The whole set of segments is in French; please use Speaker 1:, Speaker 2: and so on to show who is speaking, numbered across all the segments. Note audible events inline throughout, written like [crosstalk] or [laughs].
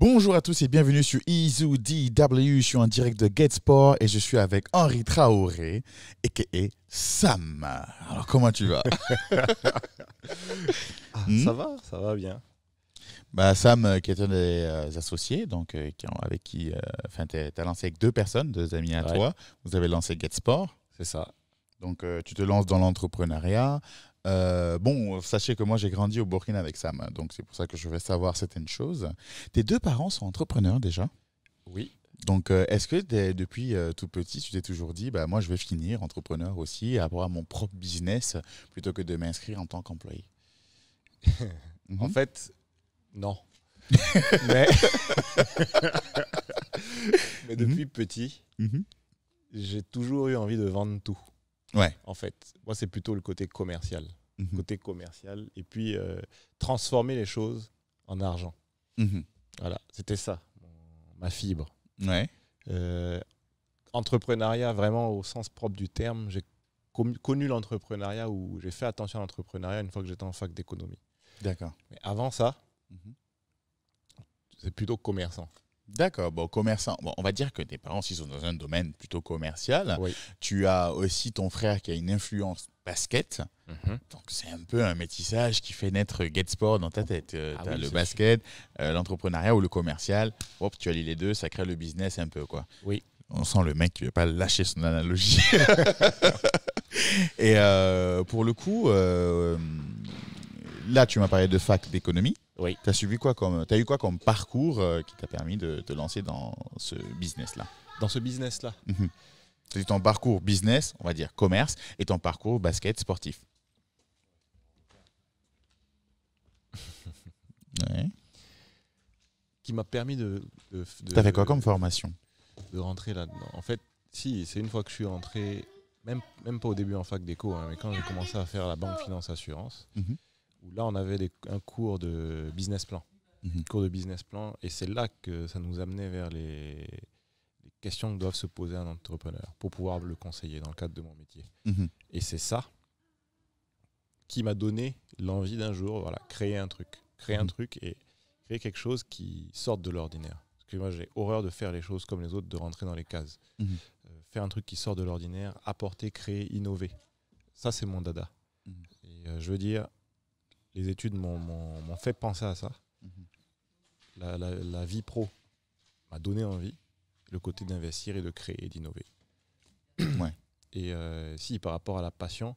Speaker 1: Bonjour à tous et bienvenue sur Izu DW. Je suis en direct de GetSport et je suis avec Henri Traoré, a.k.a. Sam. Alors, comment tu vas [laughs] ah, Ça hmm? va, ça va bien. Bah, Sam, euh, qui est un des euh, associés, donc, euh, avec qui enfin, tu as lancé avec deux personnes, deux amis à toi. Vous avez lancé GetSport. C'est ça. Donc, tu te lances dans l'entrepreneuriat. Euh, bon, sachez que moi j'ai grandi au Burkina avec Sam, donc c'est pour ça que je vais savoir certaines choses. Tes deux parents sont entrepreneurs déjà Oui. Donc euh, est-ce que depuis euh, tout petit, tu t'es toujours dit, bah, moi je vais finir entrepreneur aussi, avoir mon propre business plutôt que de m'inscrire en tant qu'employé [laughs] En mhm. fait, non. [laughs] [laughs] Mais...
Speaker 2: depuis mhm. petit, mhm. j'ai toujours eu envie de vendre tout. Ouais. En fait, moi, c'est plutôt le côté commercial. Mhm. Côté commercial. Et puis, euh, transformer les choses en argent. Mhm. Voilà, c'était ça, ma fibre. Ouais. Euh, entrepreneuriat, vraiment au sens propre du terme, j'ai connu l'entrepreneuriat ou j'ai fait attention à l'entrepreneuriat une fois que j'étais en fac d'économie. D'accord. Mais avant ça, mhm.
Speaker 1: c'est plutôt commerçant. D'accord, bon, commerçant. on va dire que tes parents, s'ils sont dans un domaine plutôt commercial, tu as aussi ton frère qui a une influence basket. Mhm. Donc, c'est un peu un métissage qui fait naître Get Sport dans ta tête. Euh, ah le basket, euh, l'entrepreneuriat ou le commercial. Hop, tu as les deux, ça crée le business un peu, quoi. Oui. On sent le mec qui ne veut pas lâcher son analogie. [laughs] Et euh, pour le coup, là, tu m'as parlé de fac d'économie. Oui. Tu as suivi quoi comme, as eu quoi comme parcours euh, qui t'a permis de te lancer dans ce business-là
Speaker 2: Dans ce business-là
Speaker 1: as mhm. eu ton parcours business, on va dire commerce, et ton parcours basket sportif. [laughs] Oui. Qui
Speaker 2: m'a permis de. de, de fait quoi comme formation De rentrer là-dedans. En fait, si, c'est une fois que je suis rentré, même, même pas au début en fac d'éco, hein, mais quand j'ai commencé à faire la banque finance assurance, mhm où là on avait un cours de business plan. Mhm. Cours de business plan. Et c'est là que ça nous amenait vers les, questions que doivent se poser un entrepreneur pour pouvoir le conseiller dans le cadre de mon métier. Mhm. Et c'est ça qui m'a donné l'envie d'un jour, voilà, créer un truc. Créer un mhm. truc et créer quelque chose qui sorte de l'ordinaire. Parce que moi j'ai horreur de faire les choses comme les autres, de rentrer dans les cases. Euh, faire un truc qui sort de l'ordinaire, apporter, créer, innover. Ça c'est mon dada. Euh, je veux dire, les études m'ont fait penser à ça. Mhm. La, vie pro m'a donné envie, le côté d'investir et de créer et d'innover. [clears throat] Et euh, si par rapport à la passion,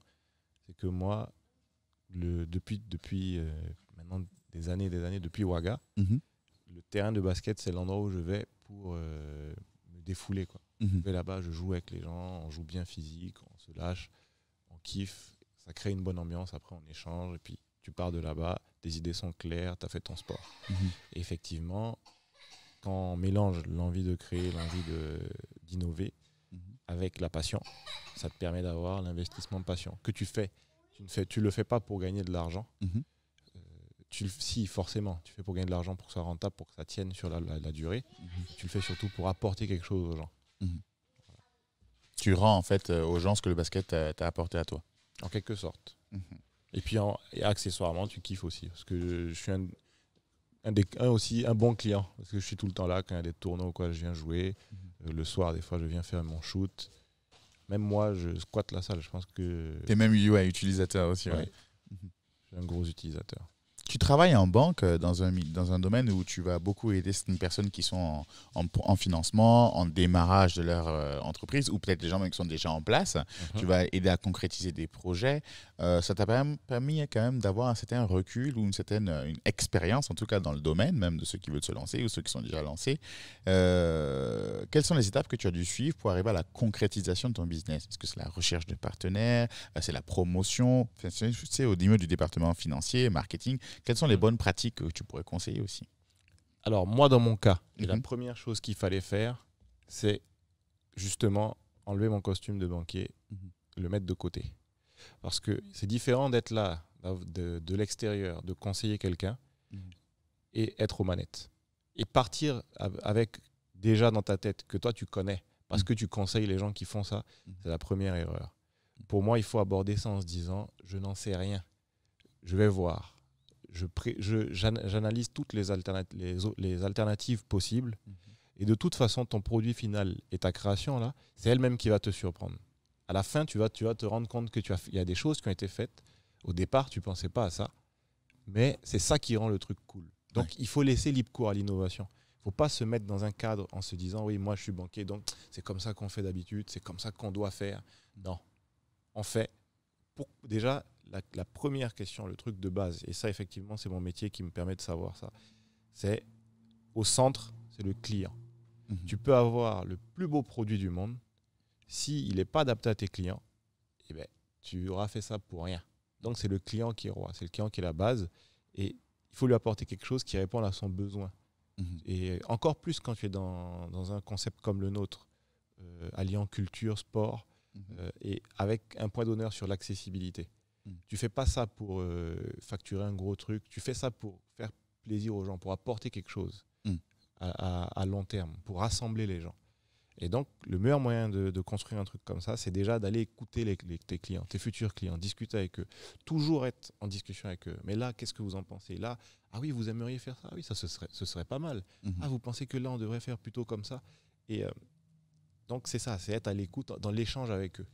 Speaker 2: c'est que moi, depuis, depuis euh, maintenant des années et des années, depuis Waga, mhm. le terrain de basket, c'est l'endroit où je vais pour euh, me défouler. Quoi. Mhm. Je vais là-bas, je joue avec les gens, on joue bien physique, on se lâche, on kiffe, ça crée une bonne ambiance, après on échange, et puis tu pars de là-bas, tes idées sont claires, tu as fait ton sport. Mhm. effectivement, quand on mélange l'envie de créer, l'envie d'innover mhm. avec la passion, ça te permet d'avoir l'investissement de passion que tu fais. Tu ne fais, tu le fais pas pour gagner de l'argent. Mhm. Euh, tu, si, forcément, tu fais pour gagner de l'argent, pour que ça soit rentable, pour que ça tienne sur la, durée. Tu le fais surtout pour apporter quelque chose aux gens.
Speaker 1: Tu rends en fait euh, aux gens ce que le basket t'a apporté à toi.
Speaker 2: En quelque sorte. Et puis, accessoirement, tu kiffes aussi. Parce que je suis un, aussi, un bon client. Parce que je suis tout le temps là quand il y a des tournois ou quoi, je viens jouer. Mhm. Euh, le soir, des fois, je viens faire mon shoot. Même moi, je squatte la salle. Je pense que. T'es même
Speaker 1: utilisateur aussi. Ouais. un gros
Speaker 2: utilisateur
Speaker 1: tu travailles en banque euh, dans un, dans un domaine où tu vas beaucoup aider certaines personnes qui sont en, en, financement, en démarrage de leur euh, entreprise, ou peut-être des gens qui sont déjà en place. Mhm. Tu vas aider à concrétiser des projets. Euh, ça t'a permis quand même d'avoir un certain recul ou une certaine une expérience, en tout cas dans le domaine même de ceux qui veulent se lancer ou ceux qui sont déjà lancés. quelles sont les étapes que tu as dû suivre pour arriver à la concrétisation de ton business Est-ce que c'est la recherche de partenaires C'est la promotion C'est au niveau du département financier, marketing quelles sont les mm. bonnes pratiques que tu pourrais conseiller aussi Alors, moi, dans mon cas, mm-hmm. la
Speaker 2: première chose qu'il fallait faire, c'est justement enlever mon costume de banquier, mm-hmm. le mettre de côté. Parce que c'est différent d'être là, de, l'extérieur, de conseiller quelqu'un mm-hmm. et être aux manettes. Et partir avec déjà dans ta tête que toi tu connais, parce mm. que tu conseilles les gens qui font ça, c'est la première erreur. Mm. Pour moi, il faut aborder ça en se disant je n'en sais rien, je vais voir j'analyse je toutes les, alternatives possibles. Mhm. Et de toute façon, ton produit final et ta création, là, c'est elle-même qui va te surprendre. À la fin, tu vas, tu vas te rendre compte qu'il y a des choses qui ont été faites. Au départ, tu ne pensais pas à ça. Mais c'est ça qui rend le truc cool. Donc, il faut laisser libre cours à l'innovation. Il ne faut pas se mettre dans un cadre en se disant, oui, moi, je suis banqué donc c'est comme ça qu'on fait d'habitude, c'est comme ça qu'on doit faire. Non. On fait. Pour, déjà, la, première question, le truc de base, et ça effectivement c'est mon métier qui me permet de savoir ça, c'est au centre, c'est le client. Mhm. Tu peux avoir le plus beau produit du monde, s'il n'est pas adapté à tes clients, eh ben, tu auras fait ça pour rien. Donc c'est le client qui est roi, c'est le client qui est la base, et il faut lui apporter quelque chose qui répond à son besoin. Mhm. Et encore plus quand tu es dans, un concept comme le nôtre, euh, alliant culture, sport, mhm. euh, et avec un point d'honneur sur l'accessibilité. Mm. Tu fais pas ça pour euh, facturer un gros truc. Tu fais ça pour faire plaisir aux gens, pour apporter quelque chose mm. à, long terme, pour rassembler les gens. Et donc, le meilleur moyen de, construire un truc comme ça, c'est déjà d'aller écouter tes clients, tes futurs clients, discuter avec eux, toujours être en discussion avec eux. Mais là, qu'est-ce que vous en pensez Là, ah oui, vous aimeriez faire ça ah oui, ça, ce serait, ce serait pas mal. Mhm. Ah, vous pensez que là, on devrait faire plutôt comme ça Et euh, donc, c'est ça, c'est être à l'écoute, dans l'échange avec eux.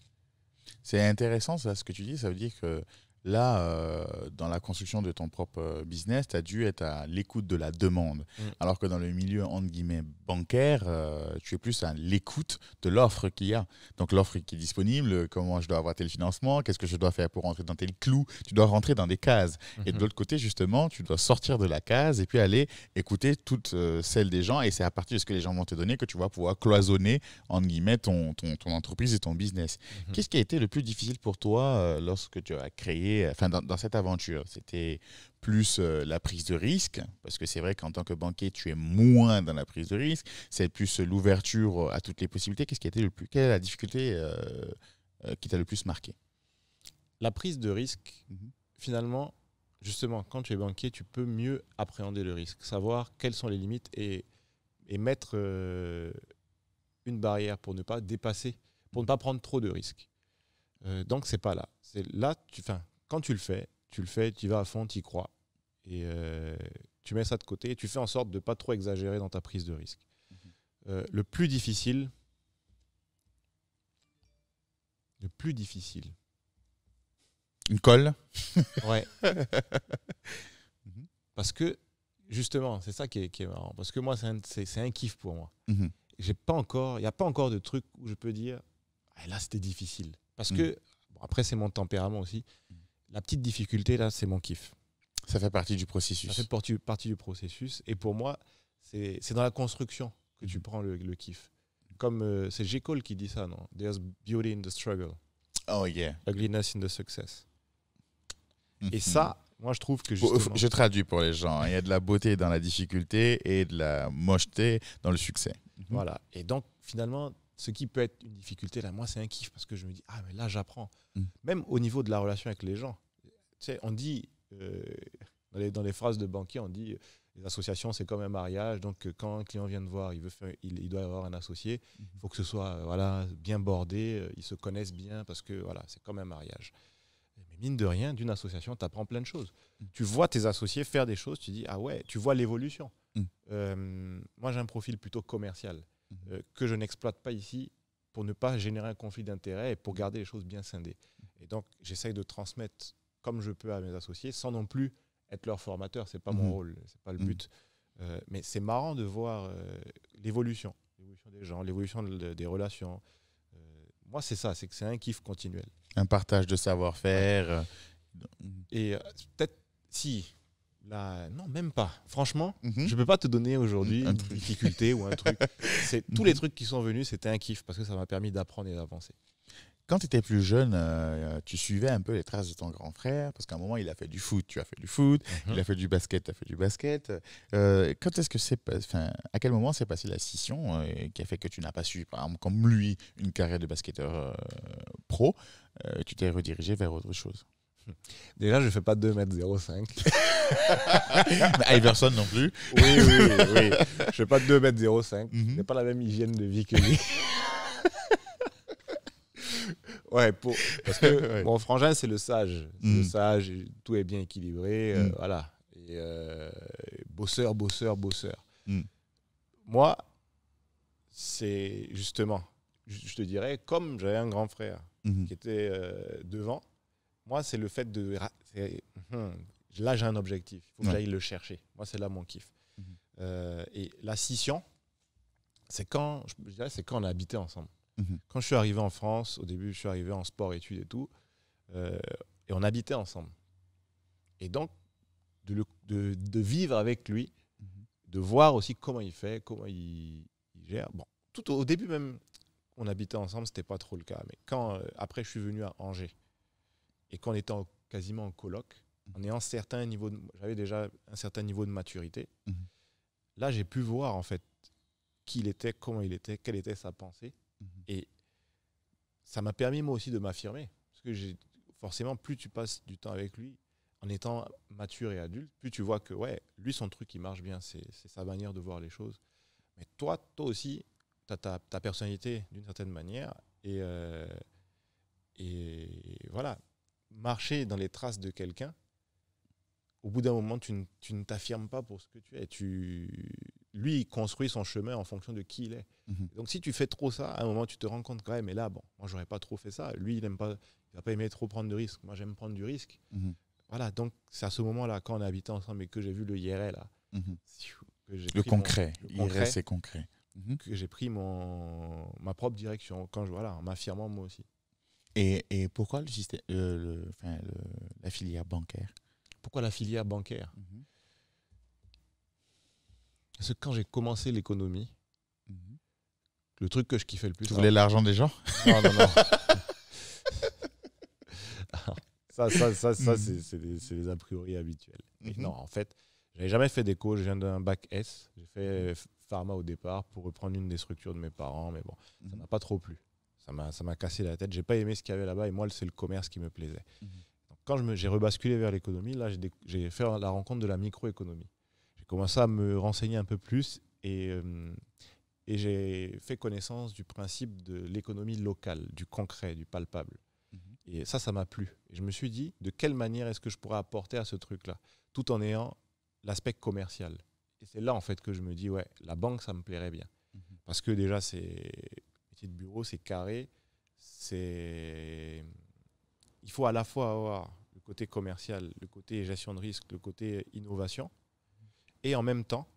Speaker 1: C'est intéressant ça, ce que tu dis. Ça veut dire que Là, euh, dans la construction de ton propre euh, business, tu as dû être à l'écoute de la demande. Mm. Alors que dans le milieu, entre guillemets, bancaire, euh, tu es plus à l'écoute de l'offre qu'il y a. Donc l'offre qui est disponible, comment je dois avoir tel financement, qu'est-ce que je dois faire pour rentrer dans tel clou, tu dois rentrer dans des cases. Et de mhm. l'autre côté, justement, tu dois sortir de la case et puis aller écouter toutes celles des gens. Et c'est à partir de ce que les gens vont te donner que tu vas pouvoir cloisonner, entre guillemets, ton, ton, ton entreprise et ton business. Mhm. Qu'est-ce qui a été le plus difficile pour toi lorsque tu as créé euh, enfin, dans, cette aventure, c'était plus euh, la prise de risque, parce que c'est vrai qu'en tant que banquier, tu es moins dans la prise de risque, c'est plus euh, l'ouverture à toutes les possibilités. Qu'est-ce qui a été le plus, quelle est la difficulté qui t'a le plus marqué
Speaker 2: La prise de risque, mhm. finalement, justement, quand tu es banquier, tu peux mieux appréhender le risque, savoir quelles sont les limites et, et mettre une barrière pour ne pas dépasser, pour ne pas prendre trop de risques. Euh, donc, c'est pas là. C'est là, tu, fin, quand tu le fais, tu le fais, tu y vas à fond, tu y crois. Et euh, tu mets ça de côté et tu fais en sorte de ne pas trop exagérer dans ta prise de risque. Mhm. Euh, le plus difficile, le plus difficile. Une colle Ouais. [laughs] Mhm. Parce que, justement, c'est ça qui est, marrant. Parce que moi, c'est un, kiff pour moi. Mhm. J'ai pas encore, Il n'y a pas encore de truc où je peux dire, ah, là, c'était difficile. Parce que, après, c'est mon tempérament aussi. La petite difficulté, là, c'est mon kiff. Ça fait partie du processus. Ça fait partie, du processus. Et pour moi, c'est dans la construction que tu mhm. prends le, le kiff. Comme euh, c'est J. Cole qui dit ça, non There's beauty in the struggle. Oh yeah. Ugliness in the success.
Speaker 1: Et mhm. ça, moi je trouve que justement... Je traduis pour les gens. Hein. Il y a de la beauté dans la difficulté et de la mocheté dans le succès.
Speaker 2: Voilà. Et donc finalement, ce qui peut être une difficulté, là, moi, c'est un kiff parce que je me dis, ah, mais là, j'apprends. Mm. Même au niveau de la relation avec les gens. Tu sais, on dit, euh, dans, les, phrases de banquier, on dit, euh, les associations, c'est comme un mariage. Donc, euh, quand un client vient de voir, il, veut il, doit avoir un associé. Mm-hmm. Il faut que ce soit voilà, bien bordé, ils se connaissent bien parce que voilà, c'est comme un mariage. Mais mine de rien, d'une association, tu apprends plein de choses. Mm. Tu vois tes associés faire des choses, tu dis, ah ouais, tu vois l'évolution. Mm. moi, j'ai un profil plutôt commercial. Euh, que je n'exploite pas ici pour ne pas générer un conflit d'intérêts et pour mm. garder les choses bien scindées. Et donc, j'essaye de transmettre comme je peux à mes associés sans non plus être leur formateur. C'est pas mon mm. rôle, c'est pas le mm. but. Euh, mais c'est marrant de voir euh, l'évolution, l'évolution des gens, l'évolution des relations. moi, c'est ça, c'est que c'est un kiff continuel.
Speaker 1: Un partage de savoir-faire.
Speaker 2: Et peut-être si non, même pas. Franchement, mhm. je ne peux pas te donner aujourd'hui une difficulté ou un truc. [laughs] C'est tous les trucs qui sont venus, c'était un kiff parce que ça m'a permis d'apprendre et d'avancer.
Speaker 1: Quand tu étais plus jeune, euh, tu suivais un peu les traces de ton grand frère parce qu'à un moment, il a fait du foot, tu as fait du foot, mhm. il a fait du basket, tu as fait du basket. Euh, quand est-ce que c'est à quel moment s'est passée la scission euh, qui a fait que tu n'as pas su, comme lui, une carrière de basketteur pro, tu t'es redirigé vers autre chose [laughs] Déjà, je fais pas 2m05. [laughs] Mais Iverson non plus. [laughs] Oui, oui, oui. Je fais
Speaker 2: pas 2m05. Je n'ai pas la même hygiène de vie que lui. ouais, parce que mon frangin, c'est le sage. Le mhm. sage, tout est bien équilibré. Euh, mhm. voilà. Euh, bosseur, bosseur, bosseur. Mhm. Moi, c'est justement, je te dirais, comme j'avais un grand frère qui était euh, devant, moi, c'est le fait de. Hmm, là, j'ai un objectif. Il faut que j'aille le chercher. Moi, c'est là mon kiff. Mhm. Euh, et la scission, c'est quand, je c'est quand on a habité ensemble. Mhm. Quand je suis arrivé en France, au début, je suis arrivé en sport, études et tout, euh, et on habitait ensemble. Et donc, de, de, vivre avec lui, mhm. de voir aussi comment il fait, comment il, gère. Bon, tout au, début même, on habitait ensemble, c'était pas trop le cas. Mais quand euh, après, je suis venu à Angers, et qu'on était quasiment en colloque, mhm. en ayant certain j'avais déjà un certain niveau de maturité. Mhm. Là, j'ai pu voir en fait qui il était, comment il était, quelle était sa pensée. Mhm. Et ça m'a permis moi aussi de m'affirmer. Parce que j'ai forcément, plus tu passes du temps avec lui, en étant mature et adulte, plus tu vois que ouais, lui, son truc, il marche bien, c'est sa manière de voir les choses. Mais toi, toi aussi, tu as ta, personnalité d'une certaine manière. Et, euh, et voilà, marcher dans les traces de quelqu'un, au bout d'un moment, tu, ne t'affirmes pas pour ce que tu es. Tu, lui, il construit son chemin en fonction de qui il est. Mhm. Donc, si tu fais trop ça, à un moment, tu te rends compte quand même, et là, bon, moi, j'aurais pas trop fait ça. Lui, il aime pas, il va pas aimer trop prendre de risques. Moi, j'aime prendre du risque. Mhm. Voilà, donc, c'est à ce moment-là, quand on habitait ensemble et que j'ai vu le IRL, là, mhm.
Speaker 1: le, concret. le concret, c'est concret.
Speaker 2: Que j'ai pris mon, ma propre direction, quand je, voilà, en m'affirmant moi
Speaker 1: aussi. Et, pourquoi le enfin, la filière bancaire
Speaker 2: Pourquoi la filière bancaire mhm. Parce que quand j'ai commencé l'économie, mhm. le truc que je kiffais le plus. Tu hein. voulais l'argent des gens Non, non, non. [laughs] ça, ça, ça, mhm. c'est des, a priori habituels. Non, en fait, j'avais jamais fait d'éco. Je viens d'un bac S. J'ai fait pharma au départ pour reprendre une des structures de mes parents, mais bon, ça m'a pas trop plu ça m'a, cassé la tête. J'ai pas aimé ce qu'il y avait là-bas et moi, c'est le commerce qui me plaisait. Mhm. quand je me, j'ai rebasculé vers l'économie, là, j'ai, fait la rencontre de la microéconomie. J'ai commencé à me renseigner un peu plus et, euh, et j'ai fait connaissance du principe de l'économie locale, du concret, du palpable. Mhm. Et ça, ça m'a plu. Et je me suis dit, de quelle manière est-ce que je pourrais apporter à ce truc-là, tout en ayant l'aspect commercial. Et c'est là, en fait, que je me dis, ouais, la banque, ça me plairait bien. Mhm. Parce que déjà, c'est de bureau, c'est carré. C'est... Il faut à la fois avoir le côté commercial, le côté gestion de risque, le côté innovation. Et en même temps,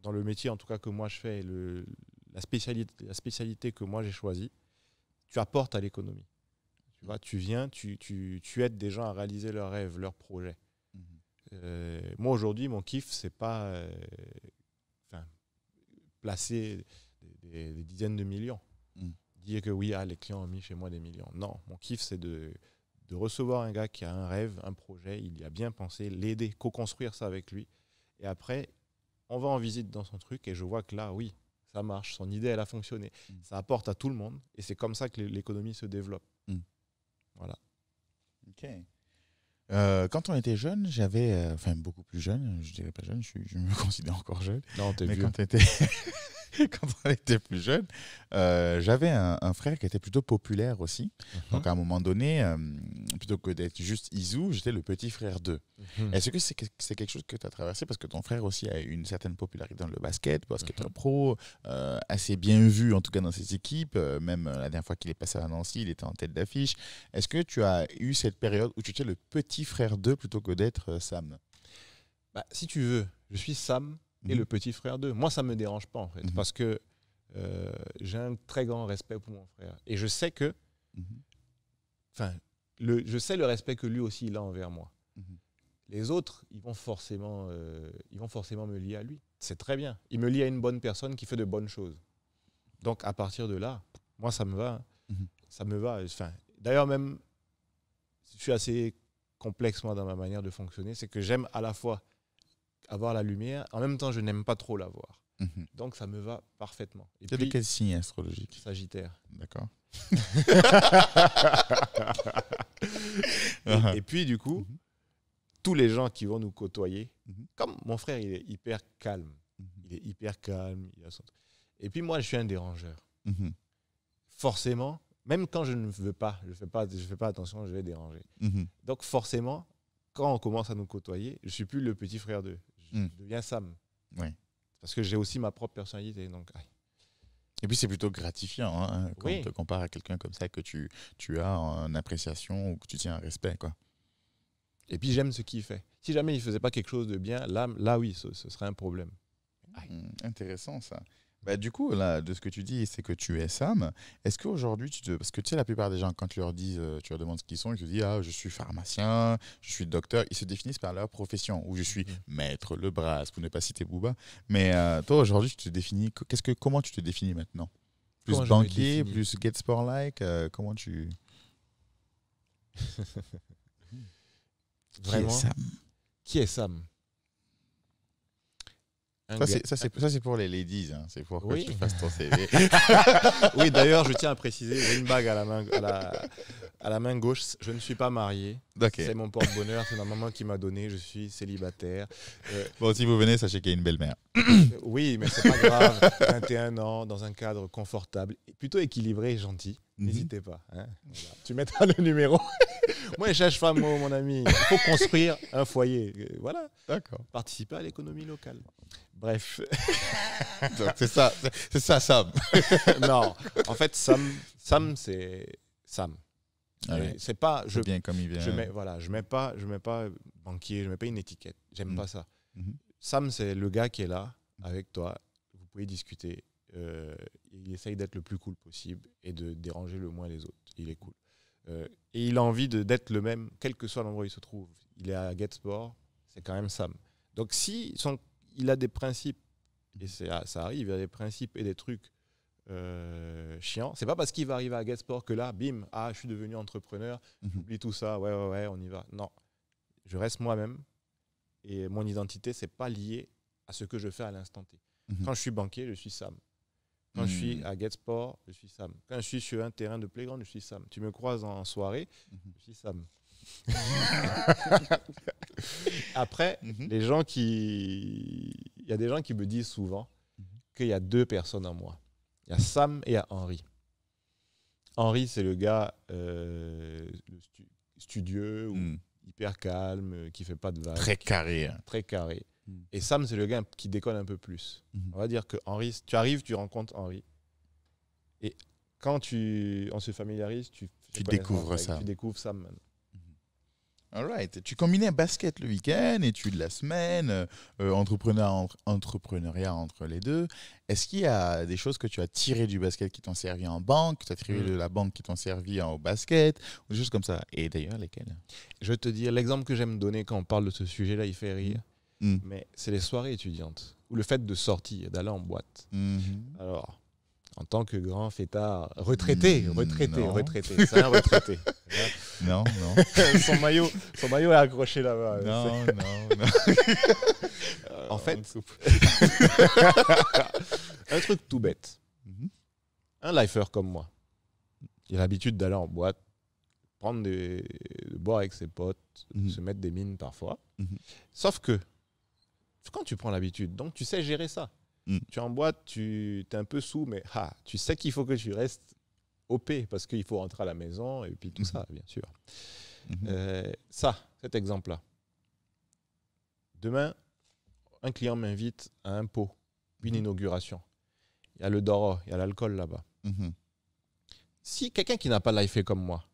Speaker 2: dans le métier en tout cas que moi je fais, le, la, spécialité, la spécialité que moi j'ai choisie, tu apportes à l'économie. Tu, vois, tu viens, tu, tu, tu, aides des gens à réaliser leurs rêves, leurs projets. Mhm. Euh, moi aujourd'hui, mon kiff, c'est pas euh, placer des, dizaines de millions dire que oui, ah, les clients ont mis chez moi des millions. Non, mon kiff, c'est de, de recevoir un gars qui a un rêve, un projet, il y a bien pensé, l'aider, co-construire ça avec lui. Et après, on va en visite dans son truc et je vois que là, oui, ça marche, son idée, elle a fonctionné. Mm. Ça apporte à tout le monde et c'est comme ça que l'économie se développe. Mm. Voilà. Ok.
Speaker 1: Euh, quand on était jeune, j'avais, euh, enfin beaucoup plus jeune, je dirais pas jeune, je, me [laughs] considère encore jeune. Non, t'es Mais quand t'étais, [laughs] [laughs] quand on était plus jeune, euh, j'avais un, frère qui était plutôt populaire aussi. Mhm. Donc à un moment donné, euh, plutôt que d'être juste Isou, j'étais le petit frère d'eux. Mhm. Est-ce que c'est quelque chose que tu as traversé parce que ton frère aussi a eu une certaine popularité dans le basket, basket mhm. pro, euh, assez bien vu en tout cas dans ses équipes. même la dernière fois qu'il est passé à Nancy, il était en tête d'affiche. Est-ce que tu as eu cette période où tu étais le petit frère d'eux plutôt que d'être Sam
Speaker 2: bah, Si tu veux, je suis Sam et le mhm. petit frère d'eux. Moi, ça ne me dérange pas, en fait, mhm. parce que euh, j'ai un très grand respect pour mon frère. Et je sais que. Mhm. Enfin, le, je sais le respect que lui aussi, il a envers moi. Les autres, ils vont, forcément, euh, ils vont forcément me lier à lui. C'est très bien. Il me lie à une bonne personne qui fait de bonnes choses. Donc, à partir de là, moi, ça me va. Hein. Ça me va. Enfin, D'ailleurs, même, je suis assez complexe, moi, dans ma manière de fonctionner. C'est que j'aime à la fois avoir la lumière. En même temps, je n'aime pas trop la voir. Mhm. Donc ça me va parfaitement. Et puis, quel signe
Speaker 1: astrologique Sagittaire. D'accord. et, ah. puis du coup, mhm. tous les gens
Speaker 2: qui vont nous côtoyer, mhm. comme mon frère, il est hyper calme. Il est hyper calme. Et puis moi, je suis un dérangeur. Forcément, même quand je ne veux pas, je ne fais, pas, je fais pas attention, je vais déranger. Donc forcément, quand on commence à nous côtoyer, je suis plus le petit frère d'eux je hmm. deviens Sam. Parce que j'ai aussi ma propre personnalité. Donc,
Speaker 1: Et puis c'est plutôt gratifiant hein, hein, quand on te compare à quelqu'un comme ça que tu, as en appréciation ou que tu tiens un respect. Quoi. Et puis j'aime ce qu'il fait.
Speaker 2: Si jamais il ne faisait pas quelque chose de bien, là, là oui, ce, serait un problème. Hmm, intéressant ça.
Speaker 1: Bah, du coup, là, de ce que tu dis, c'est que tu es Sam. Est-ce qu'aujourd'hui, tu te... parce que tu sais, la plupart des gens, quand tu leur dis, euh, tu leur demandes ce qu'ils sont, ils te disent, ah, je suis pharmacien, je suis docteur, ils se définissent par leur profession, ou je suis mm-hmm. maître, le bras, pour ne pas citer Booba. Mais euh, toi, aujourd'hui, tu te définis, qu'est-ce que, comment tu te définis maintenant Plus banquier, plus get sport like, euh, comment tu. [laughs] Vraiment Sam Qui est Sam ça, c'est pour les ladies. Hein. C'est pour que tu fasses ton CV. [laughs] [laughs] oui, d'ailleurs, je tiens à préciser, j'ai une bague à la main, à
Speaker 2: la, à la main gauche. Je ne suis pas marié. C'est mon porte-bonheur, c'est ma maman qui m'a donné, je suis célibataire.
Speaker 1: Euh, bon, si vous venez, sachez qu'il y a une belle-mère.
Speaker 2: [coughs] oui, mais c'est pas grave. 21 ans, dans un cadre confortable, plutôt équilibré et gentil. Mhm. N'hésitez pas. Hein. Tu mettras le numéro. [laughs] moi, je femme, mon ami. Il faut construire un foyer. Voilà. D'accord. Participer à l'économie locale. Bref. [laughs] c'est ça, Sam. [laughs] non. En fait, Sam, Sam c'est Sam. Ah c'est
Speaker 1: pas je bien comme il vient. Je mets
Speaker 2: voilà, je mets pas je mets pas banquier, je mets pas une étiquette. J'aime mm. pas ça. Mhm. Sam c'est le gars qui est là avec toi, vous pouvez discuter. Euh, il essaye d'être le plus cool possible et de déranger le moins les autres. Il est cool. Euh, et il a envie d'être le même, quel que soit l'endroit où il se trouve. Il est à Getsport, c'est quand même Sam. Donc si il a des principes, et ça arrive, il y a des principes et des trucs euh, chiant. C'est pas parce qu'il va arriver à Getsport que là, bim, ah, je suis devenu entrepreneur, mhm. j'oublie tout ça, ouais, ouais, ouais, on y va. Non, je reste moi-même et mon identité, c'est pas lié à ce que je fais à l'instant T. Mhm. Quand je suis banquier, je suis Sam. Quand je suis mhm. à Getsport, je suis Sam. Quand je suis sur un terrain de playground, je suis Sam. Tu me croises en soirée, je suis Sam. [laughs] Après, les gens qui. Il y a des gens qui me disent souvent qu'il y a deux personnes en moi Sam et à Henri a c'est le gars euh, studieux, ou hmm. hyper calme, euh, qui fait pas de vagues. Très carré. Hein. Très carré. Hmm. Et Sam, c'est le gars qui déconne un peu plus. Hmm. On va dire que Henri, tu arrives, tu rencontres Henri. Et quand tu, on se familiarise, tu, découvres ça. Tu découvres Sam.
Speaker 1: All right. Tu combinais basket le week-end, études la semaine, euh, euh, entrepreneur, entrepreneuriat entre les deux. Est-ce qu'il y a des choses que tu as tirées du basket qui t'ont servi en banque, que tu as tirées mm. de la banque qui t'ont servi au basket, ou des choses comme ça Et d'ailleurs, lesquelles Je vais te dire, l'exemple que j'aime donner quand on parle de ce
Speaker 2: sujet-là, il fait rire. Mm. Mm. Mais c'est les soirées étudiantes, ou le fait de sortir, d'aller en boîte. Mm-hmm. Alors, en tant que grand fêtard, retraité, mm, retraité, retraité, [laughs] c'est un retraité. non, non. [laughs] son, maillot, son est accroché là-bas. Non, non, non. [laughs] en euh, fait, un truc tout bête. Mhm. Un lifer comme moi, il a l'habitude d'aller en boîte, prendre des... de boire avec ses potes, mhm. se mettre des mines parfois. Mhm. Sauf que, quand tu prends l'habitude, donc tu sais gérer ça. Mm. Tu es en boîte, tu es un peu sous, mais ah, tu sais qu'il faut que tu restes OP parce qu'il faut rentrer à la maison et puis tout mm-hmm. ça, bien sûr. Mm-hmm. Euh, ça, cet exemple-là. Demain, un client m'invite à un pot, une mm-hmm. inauguration. Il y a le Doro, il y a l'alcool là-bas. Si quelqu'un qui n'a pas life comme moi,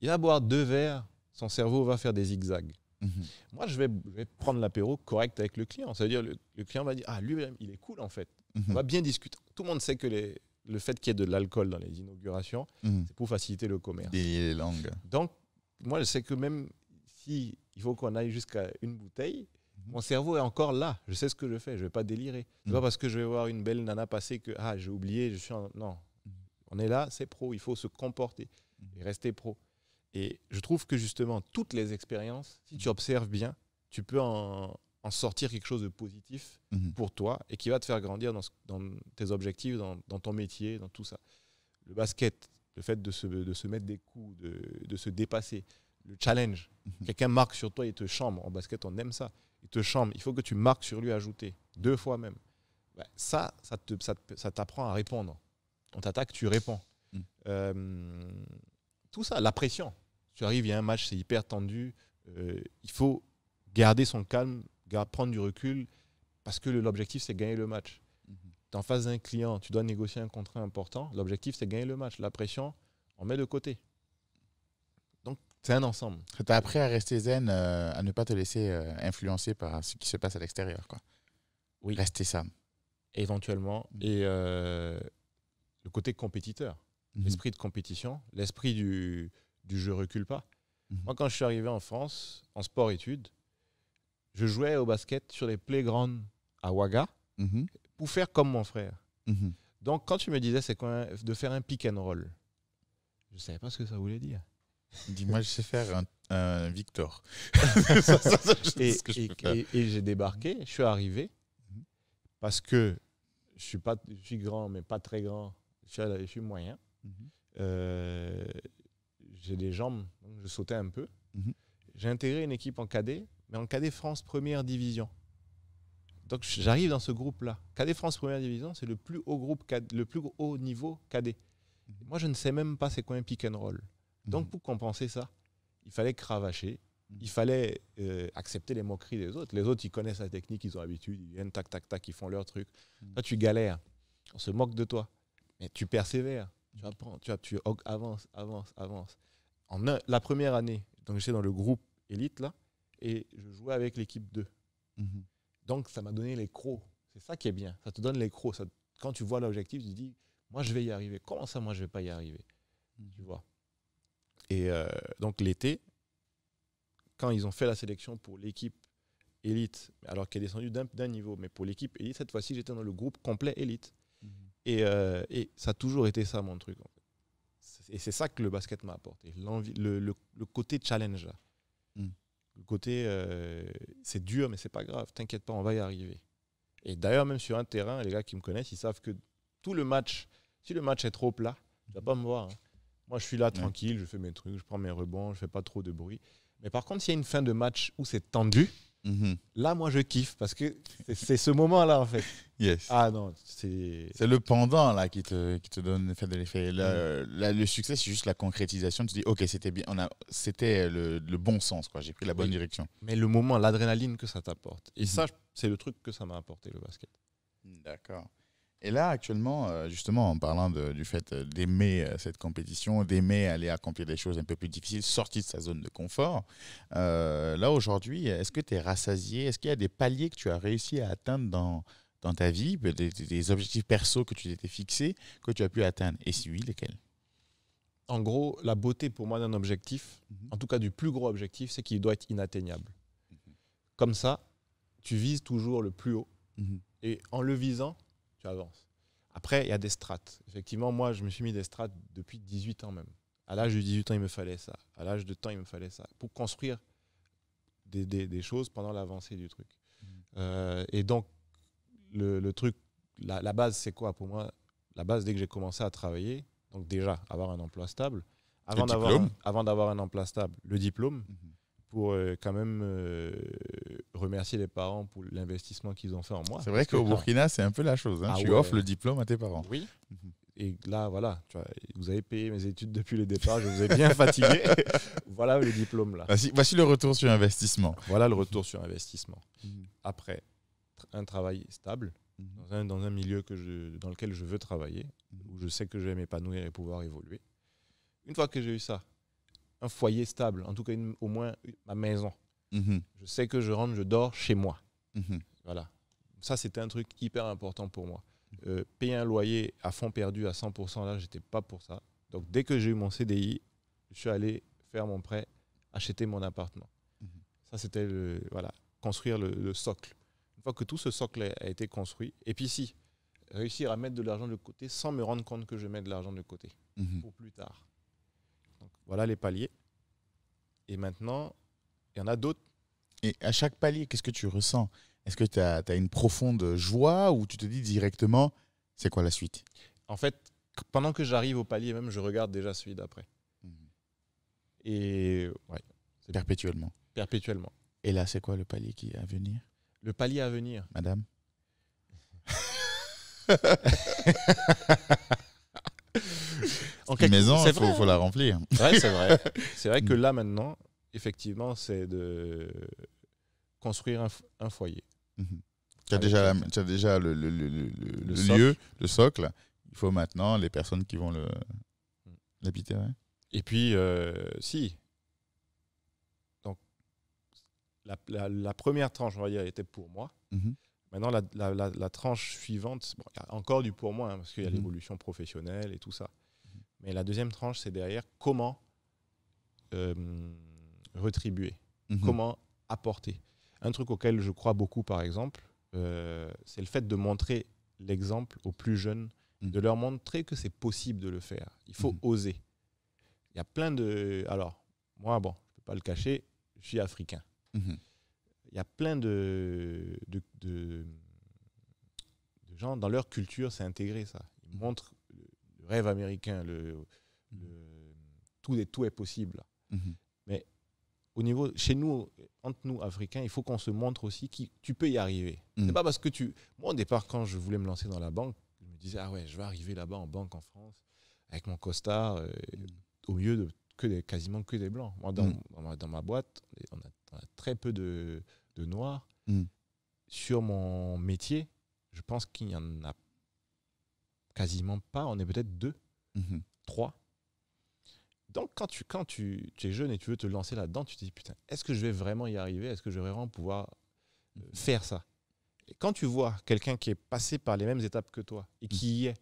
Speaker 2: il va boire deux verres, son cerveau va faire des zigzags. Mhm. Moi, je vais, prendre l'apéro correct avec le client. Ça veut dire le, le client va dire Ah, lui, il est cool en fait. Mhm. On va bien discuter. Tout le monde sait que le fait qu'il y ait de l'alcool dans les inaugurations, mhm. c'est pour faciliter le commerce. les langues. Donc, moi, je sais que même si il faut qu'on aille jusqu'à une bouteille, mon cerveau est encore là. Je sais ce que je fais. Je ne vais pas délirer. C'est pas parce que je vais voir une belle nana passer que Ah, j'ai oublié, je suis en... Non. On est là, c'est pro. Il faut se comporter et rester pro. Et je trouve que justement, toutes les expériences, si tu observes bien, tu peux en, en sortir quelque chose de positif mhm. pour toi et qui va te faire grandir dans, tes objectifs, dans, ton métier, dans tout ça. Le basket, le fait de se, de se mettre des coups, de, de se dépasser, le challenge. Mhm. Quelqu'un marque sur toi et te chambre. En basket, on aime ça. Il te chambre. Il faut que tu marques sur lui ajouté, deux fois même. Bah, ça, ça t'apprend ça ça à répondre. On t'attaque, tu réponds. Mhm. Euh, tout ça, la pression. Tu arrives, il y a un match, c'est hyper tendu. Euh, il faut garder son calme, prendre du recul, parce que l'objectif, c'est gagner le match. Mhm. en face d'un client, tu dois négocier un contrat important. L'objectif, c'est gagner le match. La pression, on met de côté. Donc, c'est un ensemble.
Speaker 1: Tu as appris à rester zen, euh, à ne pas te laisser euh, influencer par ce qui se passe à l'extérieur. Oui. Rester ça Éventuellement. Mhm. Et le côté compétiteur. Mmh. l'esprit de compétition, l'esprit
Speaker 2: du, du je recule pas. Mmh. Moi, quand je suis arrivé en France, en sport-études, je jouais au basket sur les playgrounds à Ouaga mmh. pour faire comme mon frère. Donc, quand tu me disais c'est quoi, de faire un pick and roll, je savais pas
Speaker 1: ce que ça voulait dire. Dis-moi, je sais faire un, Victor. et,
Speaker 2: j'ai débarqué, je suis arrivé parce que je suis pas, je suis grand, mais pas très grand. je suis moyen. Mhm. Euh, j'ai des jambes, je sautais un peu. Mhm. J'ai intégré une équipe en cadet, mais en cadet France Première Division. Donc j'arrive dans ce groupe-là. Cadet France Première Division, c'est le plus haut groupe, le plus haut niveau cadet. Mhm. Moi, je ne sais même pas c'est quoi un pick and roll. Donc pour compenser ça, il fallait cravacher, il fallait euh, accepter les moqueries des autres. Les autres, ils connaissent la technique, ils ont l'habitude, ils viennent tac, tac, tac, ils font leur truc. Toi, tu galères, on se moque de toi, mais tu persévères. Tu apprends, tu, tu avances, avances, avance. En la première année, donc j'étais dans le groupe élite là, et je jouais avec l'équipe 2. Mhm. Donc ça m'a donné les crocs. C'est ça qui est bien. Ça te donne les crocs. quand tu vois l'objectif, tu te dis, moi je vais y arriver. Comment ça, moi je vais pas y arriver mhm. Tu vois. Et euh, donc l'été, quand ils ont fait la sélection pour l'équipe élite, alors qu'elle est descendue d'un niveau, mais pour l'équipe élite, cette fois-ci, j'étais dans le groupe complet élite. Euh, et, ça a toujours été ça mon truc. Et c'est ça que le basket m'a apporté, le, le, côté challenge. Hmm. Le côté, euh, c'est dur, mais c'est pas grave, t'inquiète pas, on va y arriver. Et d'ailleurs, même sur un terrain, les gars qui me connaissent, ils savent que tout le match, si le match est trop plat, tu vas pas me voir. Hein. Moi, je suis là tranquille, je fais mes trucs, je prends mes rebonds, je fais pas trop de bruit. Mais par contre, s'il y a une fin de match où c'est tendu, Mhm. Là, moi, je kiffe parce que c'est ce moment-là, en fait. [laughs] Yes. Ah non,
Speaker 1: c'est. le pendant, là, qui te, donne l'effet de l'effet. Mhm. Euh, le succès, c'est juste la concrétisation. Tu dis, OK, c'était bien. On a, c'était euh, le, bon sens, J'ai pris la bonne direction. Mais le moment,
Speaker 2: l'adrénaline que ça t'apporte. Et mhm. ça, c'est le truc que ça m'a apporté, le basket. D'accord.
Speaker 1: Et là, actuellement, euh, justement, en parlant du fait euh, d'aimer euh, cette compétition, d'aimer aller accomplir des choses un peu plus difficiles, sortir de sa zone de confort, là aujourd'hui, est-ce que tu es rassasié Est-ce qu'il y a des paliers que tu as réussi à atteindre dans, dans ta vie, des, objectifs perso que tu t'étais fixé, que tu as pu atteindre Et si oui, lesquels
Speaker 2: En gros, la beauté pour moi d'un objectif, mhm. en tout cas du plus gros objectif, c'est qu'il doit être inatteignable. Mhm. Comme ça, tu vises toujours le plus haut. Mhm. Et en le visant, avance. Après, il y a des strates. Effectivement, moi, je me suis mis des strates depuis 18 ans même. À l'âge de 18 ans, il me fallait ça. À l'âge de temps, il me fallait ça. Pour construire des, choses pendant l'avancée du truc. Mm. Euh, et donc, le, truc, la, base, c'est quoi pour moi La base, dès que j'ai commencé à travailler, donc déjà, avoir un emploi stable. Avant d'avoir, avant d'avoir un emploi stable, le diplôme, mm-hmm. pour euh, quand même euh, remercier les parents pour l'investissement qu'ils ont fait en moi. C'est vrai qu'au Burkina, c'est un peu la chose. Hein. Ah tu offres le
Speaker 1: diplôme à tes parents.
Speaker 2: Oui. Mhm. Et là, voilà, tu vous avez payé mes études depuis le départ, je vous ai bien fatigué. [laughs] voilà le diplôme là.
Speaker 1: Voici, le retour sur investissement. Voilà le retour
Speaker 2: sur investissement. Mhm. Après, un travail stable, mhm. dans un, milieu que je, dans lequel je veux travailler, où je sais que je vais m'épanouir et pouvoir évoluer. Une fois que j'ai eu ça, un foyer stable, en tout cas au moins ma maison, Mhm. Je sais que je rentre, je dors chez moi. Mhm. Voilà. Ça, c'était un truc hyper important pour moi. Euh, payer un loyer à fond perdu à 100%, là, j'étais pas pour ça. Donc, dès que j'ai eu mon CDI, je suis allé faire mon prêt, acheter mon appartement. Mhm. Ça, c'était le, voilà, construire le, socle. Une fois que tout ce socle a, été construit, et puis si, réussir à mettre de l'argent de côté sans me rendre compte que je mets de l'argent de côté pour plus tard. voilà les paliers. Et maintenant, il y en a d'autres.
Speaker 1: Et à chaque palier, qu'est-ce que tu ressens Est-ce que tu as, une profonde joie ou tu te dis directement, c'est quoi la suite
Speaker 2: En fait, pendant que j'arrive au palier même, je regarde déjà celui d'après. Mhm.
Speaker 1: Et ouais, perpétuellement. Perpétuellement. Et là, c'est quoi le palier qui est à venir
Speaker 2: Le palier à venir. Madame [laughs] en maison, il hein, faut, la hein. remplir. Ouais, c'est vrai. [laughs] C'est vrai que là maintenant, effectivement, c'est de construire un, foyer.
Speaker 1: Mhm. Tu as déjà, tu as déjà le, lieu, le socle. Il faut maintenant les personnes qui vont mm. l'habiter. Et
Speaker 2: puis, euh, si. Donc, la, première tranche, on va dire, était pour moi. Mhm. Maintenant, la, la, tranche suivante, il y a encore du pour moi, hein, parce qu'il y a mhm. l'évolution professionnelle et tout ça. Mais la deuxième tranche, c'est derrière comment euh, retribuer, mhm. comment apporter. Un truc auquel je crois beaucoup, par exemple, euh, c'est le fait de montrer l'exemple aux plus jeunes, mhm. de leur montrer que c'est possible de le faire. Il faut mhm. oser. Il y a plein de... Alors, moi, bon, je ne peux pas le cacher, je suis africain. Il y a plein de, de, gens, dans leur culture, c'est intégré ça. Ils montrent le rêve américain, le, tout, est, tout est possible au niveau, chez nous, entre nous, Africains, il faut qu'on se montre aussi que tu peux y arriver. C'est mm. pas parce que tu. Moi, au départ, quand je voulais me lancer dans la banque, je me disais, ah ouais, je vais arriver là-bas en banque en France, avec mon costard, euh, au mieux de que des, quasiment que des blancs. Moi, dans, mm. dans, ma, boîte, on a, très peu de, de noirs. Mm. Sur mon métier, je pense qu'il y en a quasiment pas. On est peut-être deux, mhm. trois. Donc, quand, tu, quand tu, es jeune et tu veux te lancer là-dedans, tu te dis, putain, est-ce que je vais vraiment y arriver Est-ce que je vais vraiment pouvoir euh, mhm. faire ça et Quand tu vois quelqu'un qui est passé par les mêmes étapes que toi et qui y est,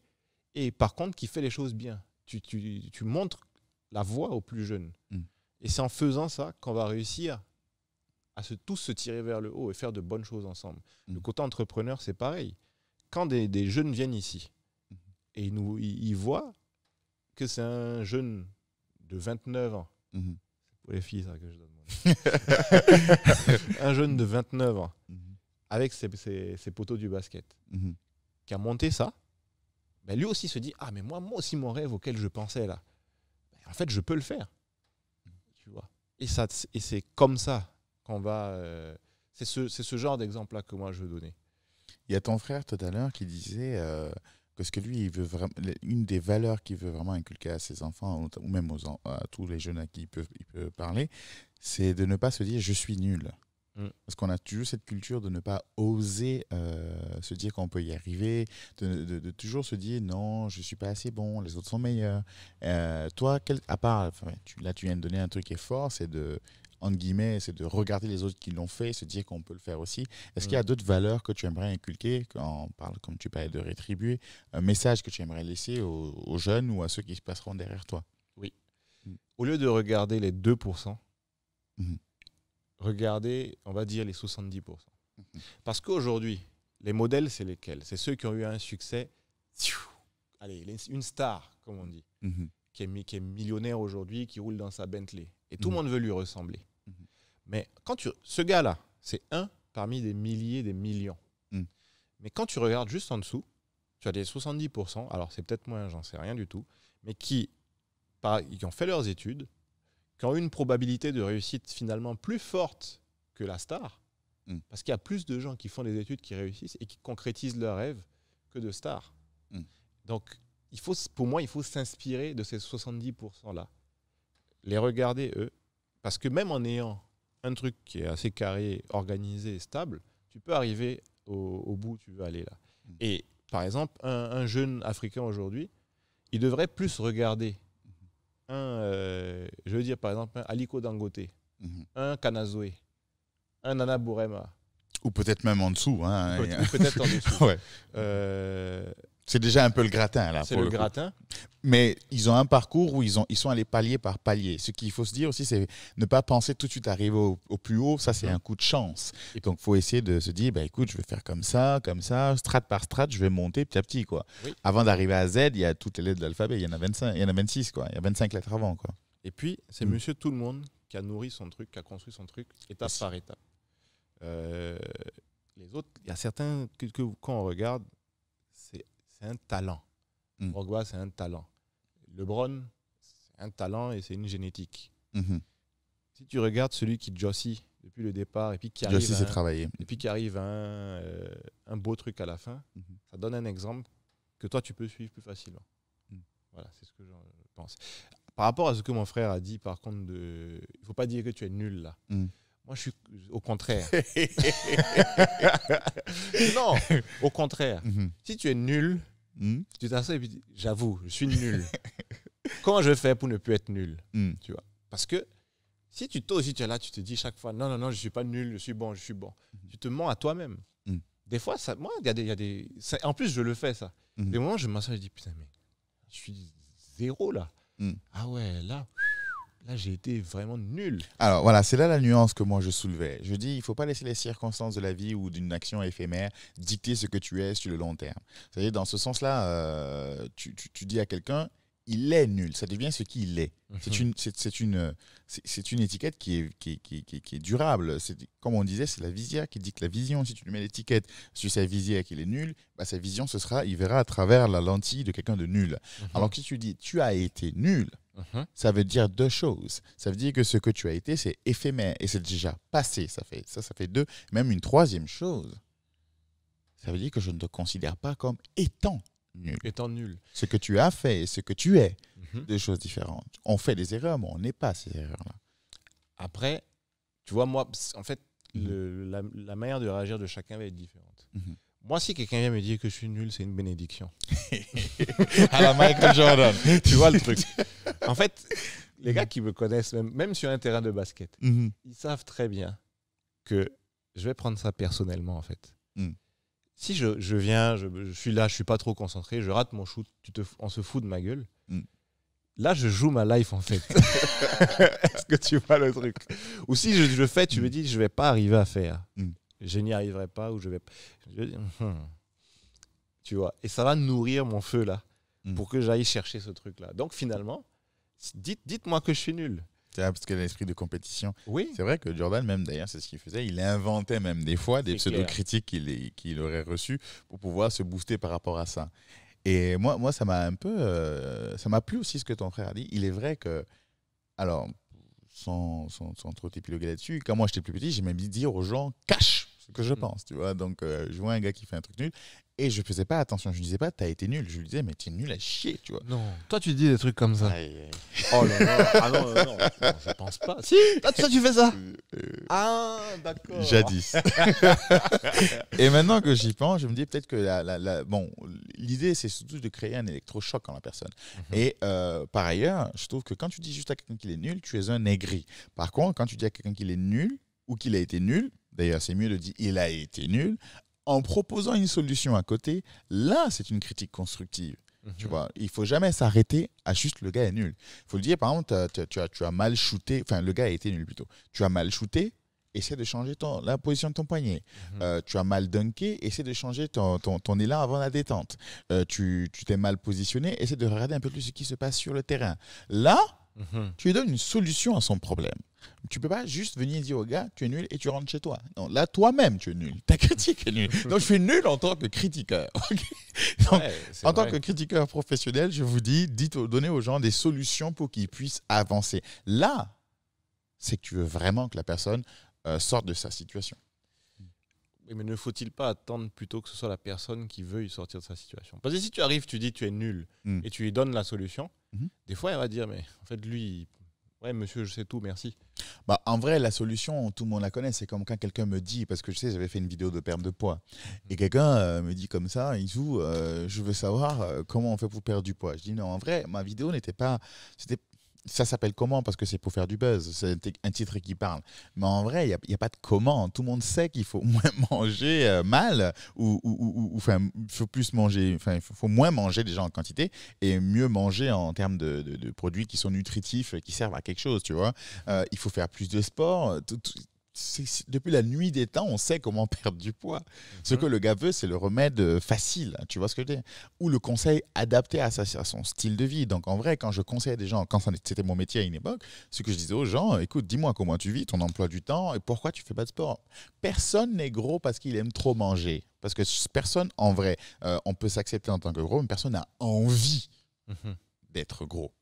Speaker 2: et par contre qui fait les choses bien, tu, montres la voie aux plus jeunes. Mhm. Et c'est en faisant ça qu'on va réussir à tous se tirer vers le haut et faire de bonnes choses ensemble. Le mhm. côté entrepreneur, c'est pareil. Quand des, jeunes viennent ici et ils voient que c'est un jeune 29 ans. Mm-hmm. pour les filles, que je donne. [laughs] un jeune de 29 ans, mm-hmm. avec ses, poteaux du basket, mm-hmm. qui a monté ça, ben, lui aussi se dit Ah, mais moi, moi aussi, mon rêve auquel je pensais là, ben, en fait, je peux le faire. Tu vois Et, ça, et c'est comme ça qu'on va. Euh, c'est ce, genre d'exemple-là que moi, je veux donner.
Speaker 1: Il y a ton frère tout à l'heure qui disait. Euh, parce que lui, il veut vraiment, une des valeurs qu'il veut vraiment inculquer à ses enfants, ou même aux, à tous les jeunes à qui il peut, parler, c'est de ne pas se dire je suis nul. Mm. Parce qu'on a toujours cette culture de ne pas oser euh, se dire qu'on peut y arriver, de, toujours se dire non, je suis pas assez bon, les autres sont meilleurs. Euh, toi, à part, tu, là tu viens de donner un truc qui est fort, c'est de entre guillemets, c'est de regarder les autres qui l'ont fait se dire qu'on peut le faire aussi. Est-ce qu'il y a mm. d'autres valeurs que tu aimerais inculquer, quand on parle, comme tu parlais de rétribuer, un message que tu aimerais laisser aux, jeunes ou à ceux qui se passeront derrière toi Oui. Mm.
Speaker 2: Au lieu de regarder les
Speaker 1: 2%, regarder,
Speaker 2: mm-hmm. regardez, on va dire, les 70%. Mm-hmm. Parce qu'aujourd'hui, les modèles, c'est lesquels C'est ceux qui ont eu un succès, allez, une star, comme on dit, mm-hmm. qui est, millionnaire aujourd'hui, qui roule dans sa Bentley. Et tout le monde veut lui ressembler. Mais quand tu, ce gars-là, c'est un parmi des milliers, des millions. Mm. Mais quand tu regardes juste en dessous, tu as des 70%, alors c'est peut-être moins, j'en sais rien du tout, mais qui, pas qui ont fait leurs études, qui ont une probabilité de réussite finalement plus forte que la star, mm. parce qu'il y a plus de gens qui font des études, qui réussissent et qui concrétisent leurs rêves que de stars. Mm. Donc, il faut, pour moi, il faut s'inspirer de ces 70%-là, les regarder eux, parce que même en ayant un truc qui est assez carré, organisé, stable, tu peux arriver au, bout tu veux aller là. Hmm. Et par exemple, un, jeune Africain aujourd'hui, il devrait plus regarder hmm. un, euh, je veux dire par exemple, un Aliko Dangote, hmm. un Kanazoué, un Nana
Speaker 1: Ou peut-être même en dessous. Hein, peut-être en dessous. [laughs] ouais. Euh, c'est déjà un peu le gratin, là. C'est le, gratin. Mais ils ont un parcours où ils, ont, ils sont allés palier par palier. Ce qu'il faut se dire aussi, c'est ne pas penser tout de suite arriver au, plus haut. Ça, c'est un coup de chance. Et donc, il faut essayer de se dire, bah, écoute, je vais faire comme ça, comme ça, strat par strat, je vais monter petit à petit. Quoi. Avant d'arriver à Z, il y a toutes les lettres de l'alphabet. Il y en a 25, il y en a 26, quoi. Il y a 25 lettres avant, quoi.
Speaker 2: Et puis, c'est mm. monsieur tout le monde qui a nourri son truc, qui a construit son truc, étape par étape. Euh, les autres, il y a certains que quand on regarde, un talent. Mmh. c'est un talent. LeBron, c'est un talent et c'est une génétique. Mm-hmm. Si tu regardes celui qui jossie depuis le départ et puis qui arrive, à un, et puis qui arrive euh, un, beau truc à la fin, mm-hmm. ça donne un exemple que toi, tu peux suivre plus facilement. Mm. Voilà, c'est ce que je pense. Par rapport à ce que mon frère a dit, par contre, de... il ne faut pas dire que tu es nul là. Mm. Moi, je suis au contraire. [laughs] [laughs] non, au contraire. Mm-hmm. Si tu es nul, Hmm? Tu t'assois et puis j'avoue, je suis nul. [laughs] Comment je fais pour ne plus être nul hmm. Tu vois Parce que si tu t'oses, tu es là, tu te dis chaque fois, non, non, non, je ne suis pas nul, je suis bon, je suis bon. Hmm. Tu te mens à toi-même. Des fois, ça, moi, il y a des, en plus, je le fais ça. Des moments, je m'assois, je dis putain, mais je suis zéro là. Ah ouais, là.
Speaker 1: Là, j'ai été vraiment nul. Alors voilà, c'est là la nuance que moi je soulevais. Je dis, il ne faut pas laisser les circonstances de la vie ou d'une action éphémère dicter ce que tu es sur le long terme. cest à dans ce sens-là, euh, tu, tu dis à quelqu'un, il est nul, ça devient ce qu'il est. Mhm. C'est une, une, une étiquette qui est, qui, est durable. C'est, comme on disait, c'est la visière qui dit que la vision, si tu lui mets l'étiquette sur sa visière qu'il est nul, bah, sa vision, ce sera, il verra à travers la lentille de quelqu'un de nul. Mhm. Alors que si tu dis, tu as été nul, mhm. ça veut dire deux choses. Ça veut dire que ce que tu as été, c'est éphémère et c'est déjà passé. Ça fait, ça, ça fait deux. Même une troisième chose, ça veut dire que je ne te considère pas comme étant Étant nul. Ce que tu as fait et ce que tu es, mhm. Des choses différentes. On fait des erreurs, mais on n'est pas ces erreurs-là.
Speaker 2: Après, tu vois, moi, en fait, mhm. la, manière de réagir de chacun va être différente. Mhm. Moi, si quelqu'un vient me dire que je suis nul, c'est une bénédiction. [laughs] à la Michael Jordan. [laughs] tu vois le truc. En fait, les gars qui me connaissent, même, même sur un terrain de basket, ils savent très bien que je vais prendre ça personnellement, en fait. Mm si je, je viens, je, suis là, je suis pas trop concentré, je rate mon shoot, tu te, on se fout de ma gueule. Mm. Là, je joue ma life en fait. [laughs] Est-ce que tu vois le truc Ou si je, le fais, tu me mm. dis, je vais pas arriver à faire. Mm. Je n'y arriverai pas ou je vais. Hmm. Tu vois Et ça va nourrir mon feu là pour que j'aille chercher ce truc là. Donc finalement, dites, dites-moi que je
Speaker 1: suis nul parce que l'esprit de compétition. C'est vrai que Jordan, même d'ailleurs, c'est ce qu'il faisait. Il inventait même des fois des pseudo-critiques qu'il aurait reçues pour pouvoir se booster par rapport à ça. Et moi, moi ça m'a un peu. Euh, ça m'a plu aussi ce que ton frère a dit. Il est vrai que. Alors, sans, trop t'épiloguer là-dessus, quand moi j'étais plus petit, même dit dire aux gens cache ce que je mm. pense, tu vois. Donc, euh, je vois un gars qui fait un truc nul et je faisais pas attention, je ne disais pas t'as été nul, je lui disais mais t'es nul à chier, tu vois. Non, toi tu
Speaker 2: dis des trucs comme ça. Oh ah non, non, non, pense pas. Si, toi, tu fais ça. Euh,
Speaker 1: euh. ah,
Speaker 2: d'accord. Jadis. [laughs] et
Speaker 1: maintenant que j'y pense, je me dis peut-être que la, la, bon, l'idée c'est surtout de créer un électrochoc en la personne. Mhm. Et euh, par ailleurs, je trouve que quand tu dis juste à quelqu'un qu'il est nul, tu es un aigri. Par contre, quand tu dis à quelqu'un qu'il est nul ou qu'il a été nul, D'ailleurs, c'est mieux de dire il a été nul, en proposant une solution à côté, là, c'est une critique constructive. Tu mhm. vois, il faut jamais s'arrêter à juste le gars est nul. Il faut le dire, par exemple, tu, as, mal shooté, enfin, le gars a été nul plutôt. Tu as mal shooté, essaie de changer ton, la position de ton poignet. Mhm. Euh, tu as mal dunké, essaie de changer ton, ton, ton élan avant la détente. Euh, tu t'es mal positionné, essaie de regarder un peu plus ce qui se passe sur le terrain. Là, Mhm. Tu lui donnes une solution à son problème. Tu peux pas juste venir dire au gars, tu es nul et tu rentres chez toi. Non, là, toi-même, tu es nul. Ta critique est nulle. Donc, je suis nul en tant que critiqueur. [laughs] en tant que critiqueur professionnel, je vous dis, dites, donnez aux gens des solutions pour qu'ils puissent avancer. Là, c'est que tu veux vraiment que la personne euh, sorte de sa situation.
Speaker 2: mais ne faut-il pas attendre plutôt que ce soit la personne qui veuille sortir de sa situation Parce que si tu arrives, tu dis tu es nul hmm. et tu lui donnes la solution, Mhm. Des fois, elle va dire, mais en fait, lui, ouais, monsieur, je sais tout, merci.
Speaker 1: Bah, en vrai, la solution, tout le monde la connaît. C'est comme quand quelqu'un me dit, parce que je sais, j'avais fait une vidéo de perte de poids, mhm. et quelqu'un euh, me dit comme ça, il joue, euh, je veux savoir euh, comment on fait pour perdre du poids. Je dis non, en vrai, ma vidéo n'était pas, c'était, ça s'appelle comment Parce que c'est pour faire du buzz, c'est un titre qui parle. Mais en vrai, il n'y a, pas de comment. Tout le monde sait qu'il faut [laughs] moins manger euh, mal, ou, enfin, il faut plus manger, enfin, il faut, moins manger déjà en quantité et mieux manger en termes de, produits qui sont nutritifs, qui servent à quelque chose, tu vois. Euh, il faut faire plus de sport depuis la nuit des temps, on sait comment [laughs] perdre du poids. Ce mhm. que le gars veut, c'est le remède euh, facile, hein, tu vois ce que je veux dire Ou le conseil adapté à, sa, son style de vie. Donc en vrai, quand je conseille des gens, quand c'était mon métier à une époque, ce que je disais aux gens, euh, écoute, dis-moi comment tu vis, ton emploi du temps et pourquoi tu fais pas de sport. Personne n'est gros parce qu'il aime trop manger. Parce que personne, en vrai, euh, on peut s'accepter en tant que gros, mais personne n'a envie mhm. d'être gros.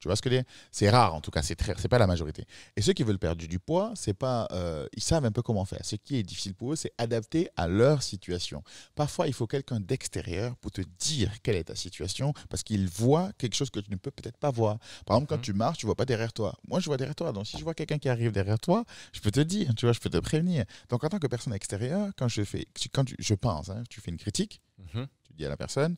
Speaker 1: Tu vois ce que je C'est rare en tout cas, c'est n'est c'est pas la majorité. Et ceux qui veulent perdre du poids, c'est pas, euh, ils savent un peu comment faire. Ce qui est difficile pour eux, c'est adapter à leur situation. Parfois, il faut quelqu'un d'extérieur pour te dire quelle est ta situation, parce qu'il voit quelque chose que tu ne peux peut-être pas voir. Par exemple, quand mmh. tu marches, tu vois pas derrière toi. Moi, je vois derrière toi. Donc, si je vois quelqu'un qui arrive derrière toi, je peux te dire, tu vois, je peux te prévenir. Donc, en tant que personne extérieure, quand je fais, quand je pense, hein, tu fais une critique, mmh tu dis à la personne,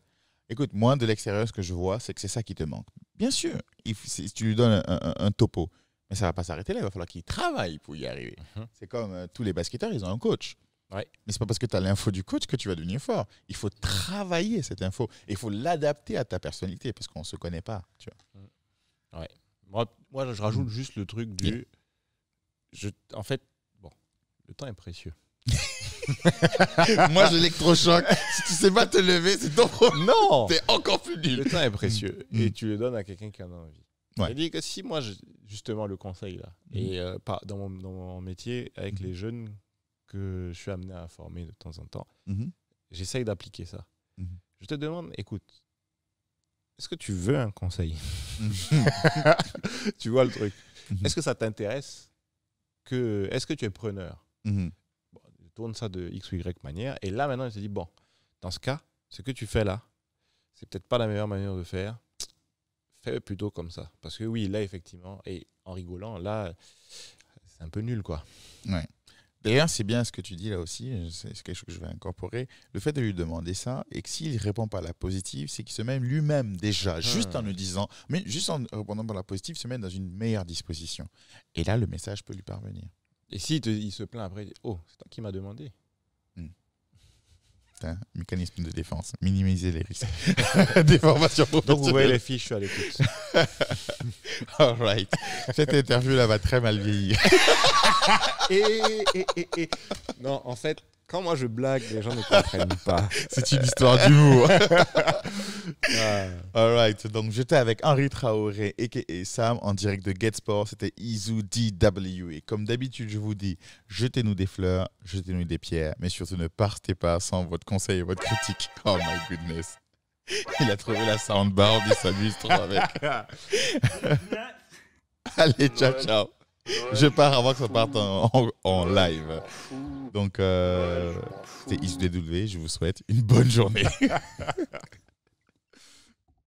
Speaker 1: écoute, moi de l'extérieur, ce que je vois, c'est que c'est ça qui te manque. Bien sûr, si tu lui donnes un, topo. Mais ça ne va pas s'arrêter là, il va falloir qu'il travaille pour y arriver. Mhm. C'est comme euh, tous les basketteurs, ils ont un coach. Mais ce n'est pas parce que tu as l'info du coach que tu vas devenir fort. Il faut travailler cette info. il faut l'adapter à ta personnalité parce qu'on ne se connaît pas. Tu vois. Mm.
Speaker 2: Moi, je rajoute mm. juste le truc du. en fait, bon, le temps est précieux. [laughs] [laughs] Moi, j'ai l'électrochoc Si tu sais pas te
Speaker 1: lever, c'est ton problème. Non T'es encore plus nul. Le temps est précieux
Speaker 2: mm. et tu le donnes à quelqu'un qui en a envie. Il dit que si moi, justement, le conseil, là, mm. et euh, pas dans mon, métier, avec mm. les jeunes que je suis amené à former de temps en temps, mm-hmm. j'essaye d'appliquer ça. Mm-hmm. Je te demande, écoute, est-ce que tu veux un conseil mm-hmm. [laughs] Tu vois le truc. Est-ce que ça t'intéresse que, Est-ce que tu es preneur tourne ça de X ou Y manière. Et là, maintenant, il se dit, bon, dans ce cas, ce que tu fais là, c'est peut-être pas la meilleure manière de faire. Fais plutôt comme ça. Parce que oui, là, effectivement, et
Speaker 1: en rigolant, là, c'est un peu nul, quoi. Ouais. D'ailleurs, c'est bien ce que tu dis là aussi, c'est quelque chose que je vais incorporer. Le fait de lui demander ça, et que s'il ne répond pas à la positive, c'est qu'il se met lui-même déjà, ah. juste en le disant, mais juste en répondant par la positive, se met dans une meilleure disposition. Et là, le message peut lui parvenir.
Speaker 2: Et s'il si se plaint après, oh, c'est toi qui m'as demandé.
Speaker 1: C'est hmm. Un mécanisme de défense, minimiser les risques. [laughs] Déformation formations Donc vous voyez les fiches, je suis à l'écoute. All right. Cette interview-là va très mal vieillir.
Speaker 2: [laughs] Non, en
Speaker 1: fait, quand moi je blague, les gens ne comprennent pas. [laughs] C'est une histoire d'humour. [laughs] Ah. All right. donc j'étais avec Henri Traoré et Sam en direct de Get Sport. C'était Izu DW. Et comme d'habitude, je vous dis, jetez-nous des fleurs, jetez-nous des pierres, mais surtout ne partez pas sans votre conseil et votre critique. Oh my goodness. Il a trouvé la soundbar, il s'amuse trop avec. [laughs] Allez, ciao, ciao. [laughs] je pars avant que ça parte en, live. Donc, euh, c'est ISDW. Je vous souhaite une bonne journée. [laughs]